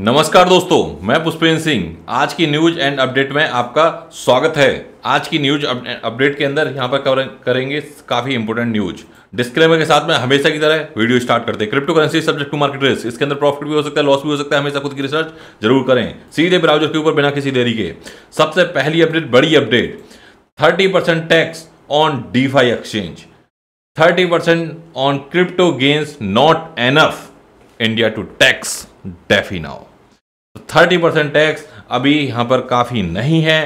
नमस्कार दोस्तों मैं पुष्पेंद्र सिंह आज की न्यूज एंड अपडेट में आपका स्वागत है आज की न्यूज अपडेट के अंदर यहां पर करेंगे काफ़ी इंपोर्टेंट न्यूज डिस्क्लेमर के साथ में हमेशा की तरह वीडियो स्टार्ट करते हैं crypto currency subject to market risk इसके अंदर प्रॉफिट भी हो सकता है लॉस भी हो सकता है हमेशा खुद की रिसर्च जरूर करें सीधे ब्राउजर के ऊपर बिना किसी देरी के सबसे पहली अपडेट बड़ी update thirty tax on the exchange thirty on crypto gains not enough India to tax DeFi now thirty percent tax अभी यहाँ पर काफ़ी नहीं है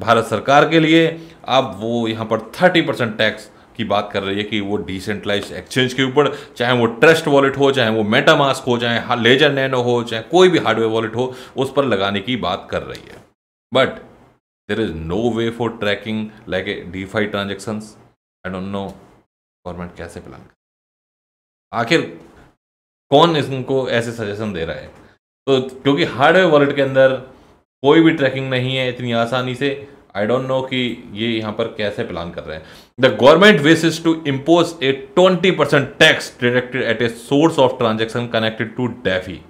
भारत सरकार के लिए अब वो यहाँ पर थर्टी परसेंट टैक्स की बात कर रही है कि वो डिसेंट्रलाइज एक्सचेंज के ऊपर चाहे वो ट्रस्ट वॉलेट हो चाहे वो मेटामास्क हो चाहे लेजर नैनो हो चाहे कोई भी हार्डवेयर वॉलेट हो उस पर लगाने की बात कर रही है but there is no way for tracking like a DeFi transactions I don't know government कैसे प्लान आखिर कौन इसको ऐसे सजेशन दे रहा है तो क्योंकि हार्डवेयर वॉलेट के अंदर कोई भी ट्रैकिंग नहीं है इतनी आसानी से आई डोंट नो कि ये यहाँ पर कैसे प्लान कर रहे हैं the government is to impose a twenty percent tax directed at a source of transaction connected to DeFi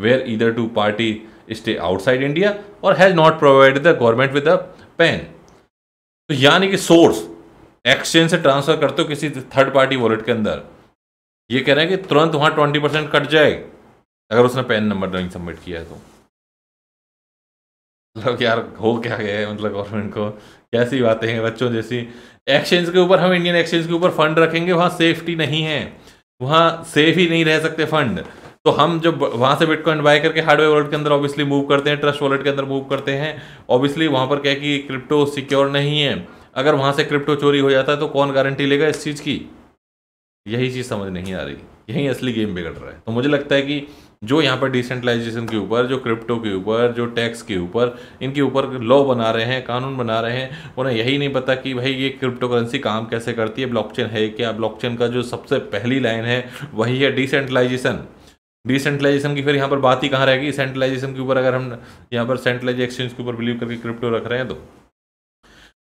where either two party stay outside India और has not provided the government with a PAN तो यानी कि source exchange से transfer करते हो किसी third party wallet के अंदर ये कह रहे हैं कि तुरंत वहाँ ट्वेंटी परसेंट कट जाए अगर उसने पैन नंबर नहीं सबमिट किया है तो मतलब यार हो क्या गया है मतलब गवर्नमेंट को कैसी बातें हैं बच्चों जैसी एक्सचेंज के ऊपर हम इंडियन एक्सचेंज के ऊपर फंड रखेंगे वहाँ सेफ्टी नहीं है वहाँ सेफ ही नहीं रह सकते फंड तो हम जब वहाँ से बिटकॉइन बाय करके हार्डवेयर वॉलेट के अंदर ऑब्वियसली मूव करते हैं ट्रस्ट वॉलेट के अंदर मूव करते हैं ऑब्वियसली वहाँ पर क्या कि क्रिप्टो सिक्योर नहीं है अगर वहाँ से क्रिप्टो चोरी हो जाता है तो कौन गारंटी लेगा इस चीज़ की यही चीज़ समझ नहीं आ रही यही असली गेम बिगड़ रहा है तो मुझे लगता है कि जो यहाँ पर डिसेंट्रलाइजेशन के ऊपर जो क्रिप्टो के ऊपर जो टैक्स के ऊपर इनके ऊपर लॉ बना रहे हैं कानून बना रहे हैं उन्हें यही नहीं पता कि भाई ये क्रिप्टो करेंसी काम कैसे करती है ब्लॉकचेन है क्या ब्लॉकचेन का जो सबसे पहली लाइन है वही है डिसेंट्रलाइजेशन डिसेंट्रलाइजेशन की फिर यहाँ पर बात ही कहाँ रहेगी सेंट्रलाइजेशन के ऊपर अगर हम यहाँ पर सेंट्रलाइज एक्सचेंज के ऊपर बिलीव करके क्रिप्टो रख रहे हैं तो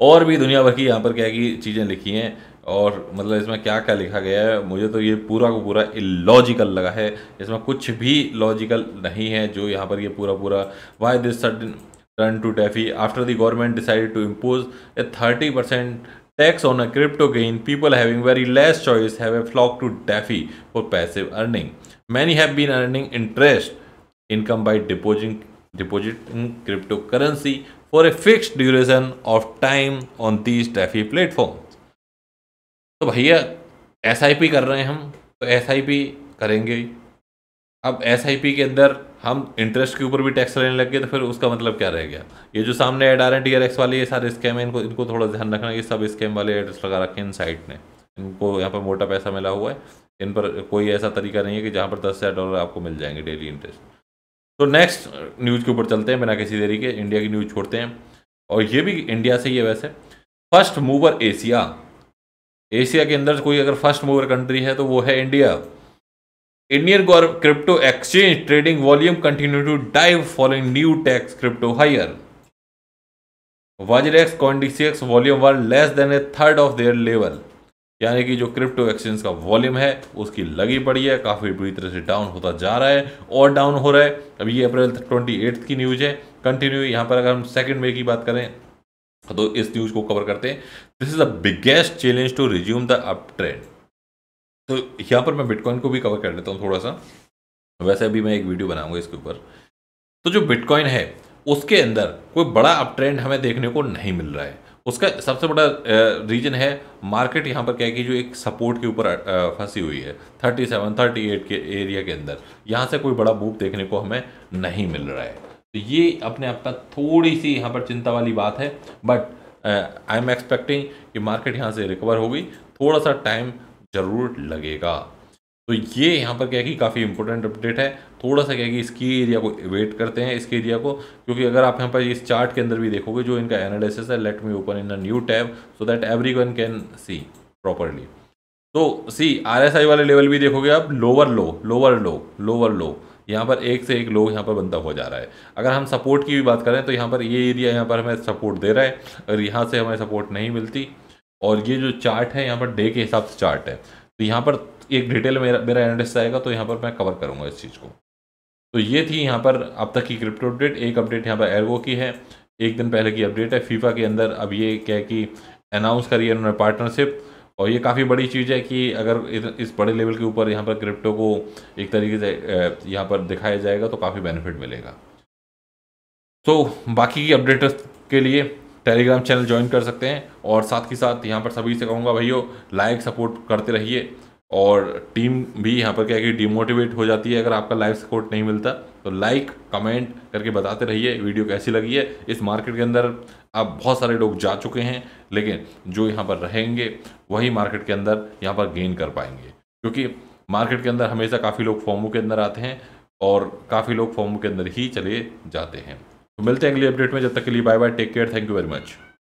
और भी दुनिया भर की यहाँ पर क्या की चीज़ें लिखी हैं और मतलब इसमें क्या क्या लिखा गया है मुझे तो ये पूरा को पूरा इलॉजिकल लगा है इसमें कुछ भी लॉजिकल नहीं है जो यहाँ पर ये पूरा पूरा why this sudden run to DeFi after the government decided to impose a thirty percent tax on a crypto gain people having very less choice have a flock to DeFi for passive earning many have been earning interest income by depositing deposit in crypto currency for a fix duration of time on these DeFi platform तो भैया S कर रहे हैं हम तो S करेंगे ही अब S के अंदर हम इंटरेस्ट के ऊपर भी टैक्स लेने लग गए तो फिर उसका मतलब क्या रह गया ये जो सामने एड आ रहे हैं डी आर एक्स वाले ये सारे स्कैम है इनको इनको थोड़ा ध्यान रखना ये सब स्कैम वाले एड्रेस लगा रखे हैं इन साइट ने इनको यहाँ पर मोटा पैसा मिला हुआ है इन पर कोई ऐसा तरीका नहीं है कि जहाँ पर दस हज़ार डॉलर आपको मिल जाएंगे डेली इंटरेस्ट तो नेक्स्ट न्यूज़ के ऊपर चलते हैं बिना किसी देरी के इंडिया की न्यूज़ छोड़ते हैं और ये भी इंडिया से ही है वैसे फर्स्ट मूवर एशिया एशिया के अंदर कोई अगर फर्स्ट मूवर कंट्री है तो वो है India Indian crypto exchange trading volume continue to dive following new tax crypto higher WazirX CoinDCX volume were less than a third of their level यानी कि जो क्रिप्टो एक्सचेंज का वॉल्यूम है उसकी लगी पड़ी है काफ़ी बुरी तरह से डाउन होता जा रहा है और डाउन हो रहा है अब ये अप्रैल ट्वेंटी की न्यूज़ है कंटिन्यू यहाँ पर अगर हम सेकेंड मे की बात करें तो इस न्यूज़ को कवर करते हैं this is the biggest challenge to resume the up trend तो यहाँ पर मैं बिटकॉइन को भी कवर कर लेता हूँ थोड़ा सा वैसे अभी मैं एक वीडियो बनाऊंगा इसके ऊपर तो जो बिटकॉइन है उसके अंदर कोई बड़ा अप ट्रेंड हमें देखने को नहीं मिल रहा है उसका सबसे बड़ा रीजन है मार्केट यहाँ पर क्या है कि जो एक सपोर्ट के ऊपर फंसी हुई है 37, 38 के एरिया के अंदर यहाँ से कोई बड़ा बूप देखने को हमें नहीं मिल रहा है तो ये अपने आप का थोड़ी सी यहाँ पर चिंता वाली बात है बट आई एम एक्सपेक्टिंग कि मार्केट यहाँ से रिकवर होगी थोड़ा सा टाइम ज़रूर लगेगा तो ये यहाँ पर क्या कि काफ़ी इंपॉर्टेंट अपडेट है थोड़ा सा क्या कि इसकी एरिया को वेट करते हैं इसके एरिया को क्योंकि अगर आप यहाँ पर इस चार्ट के अंदर भी देखोगे जो इनका एनालिसिस है let me open in a new tab so that every one can see properly तो सी आरएसआई वाले लेवल भी देखोगे आप lower low lower low lower low, low, low यहाँ पर एक से एक लोग यहाँ पर बनता हुआ जा रहा है अगर हम सपोर्ट की भी बात करें तो यहाँ पर ये एरिया यहाँ पर हमें सपोर्ट दे रहा है अगर यहाँ से हमें सपोर्ट नहीं मिलती और ये जो चार्ट है यहाँ पर डे के हिसाब से चार्ट है तो यहाँ पर एक डिटेल मेरा मेरा एनालिस्ट आएगा तो यहाँ पर मैं कवर करूँगा इस चीज़ को तो ये थी यहाँ पर अब तक की क्रिप्टो अपडेट एक अपडेट यहाँ पर एरगो की है एक दिन पहले की अपडेट है फीफा के अंदर अब ये क्या है कि अनाउंस करिए उन्होंने पार्टनरशिप और ये काफ़ी बड़ी चीज़ है कि अगर इस बड़े लेवल के ऊपर यहाँ पर क्रिप्टो को एक तरीके से यहाँ पर दिखाया जाएगा तो काफ़ी बेनिफिट मिलेगा तो बाकी की अपडेट्स के लिए टेलीग्राम चैनल ज्वाइन कर सकते हैं और साथ ही साथ यहाँ पर सभी से कहूँगा भैया लाइक सपोर्ट करते रहिए और टीम भी यहाँ पर क्या कि डिमोटिवेट हो जाती है अगर आपका लाइव सपोर्ट नहीं मिलता तो लाइक कमेंट करके बताते रहिए वीडियो कैसी लगी है इस मार्केट के अंदर अब बहुत सारे लोग जा चुके हैं लेकिन जो यहाँ पर रहेंगे वही मार्केट के अंदर यहाँ पर गेन कर पाएंगे क्योंकि मार्केट के अंदर हमेशा काफ़ी लोग फॉर्मो के अंदर आते हैं और काफ़ी लोग फॉर्मों के अंदर ही चले जाते हैं तो मिलते हैं अगली अपडेट में जब तक के लिए bye bye take care thank you very much